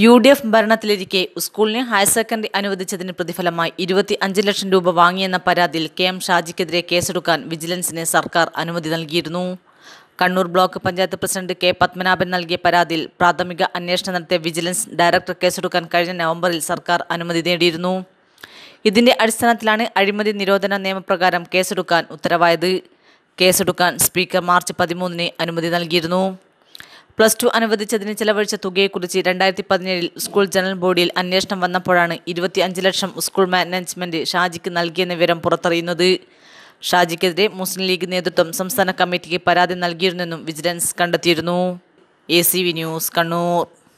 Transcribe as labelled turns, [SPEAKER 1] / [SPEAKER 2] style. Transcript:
[SPEAKER 1] U D F ഭരണത്തിലിരിക്കെ സ്കൂളിന് higher secondary അനുവദിച്ചതിന് പ്രതിഫലമായി ഇരുപത്തി അഞ്ച് ലക്ഷം രൂപ വാങ്ങിയെന്ന പരാതിയിൽ കെ എം ഷാജിക്കെതിരെ കേസെടുക്കാൻ വിജിലൻസിന് സർക്കാർ അനുമതി നൽകിയിരുന്നു Kannur block panchayat president K Padmanabhan നൽകിയ പരാതിയിൽ പ്രാഥമിക അന്വേഷണം നടത്തിയ വിജിലൻസ് ഡയറക്ടർ കേസെടുക്കാൻ കഴിഞ്ഞ നവംബറിൽ സർക്കാർ അനുമതി നേടിയിരുന്നു ഇതിന്റെ അടിസ്ഥാനത്തിലാണ് അഴിമതി നിരോധന നിയമപ്രകാരം കേസെടുക്കാൻ ഉത്തരവായത് കേസെടുക്കാൻ സ്പീക്കർ മാർച്ച് പതിമൂന്നിന് അനുമതി നൽകിയിരുന്നു പ്ലസ് ടു അനുവദിച്ചതിന് ചെലവഴിച്ച തുകയെക്കുറിച്ച് രണ്ടായിരത്തി പതിനേഴിൽ സ്കൂൾ ജനറൽ ബോഡിയിൽ അന്വേഷണം വന്നപ്പോഴാണ് ഇരുപത്തി അഞ്ച് ലക്ഷം സ്കൂൾ മാനേജ്മെന്റ് ഷാജിക്ക് നൽകിയെന്ന വിവരം പുറത്തറിയുന്നത് ഷാജിക്കെതിരെ മുസ്ലിം ലീഗ് നേതൃത്വം സംസ്ഥാന കമ്മിറ്റിക്ക് പരാതി നൽകിയിരുന്നെന്നും വിജിലൻസ് കണ്ടെത്തിയിരുന്നു എ ന്യൂസ് കണ്ണൂർ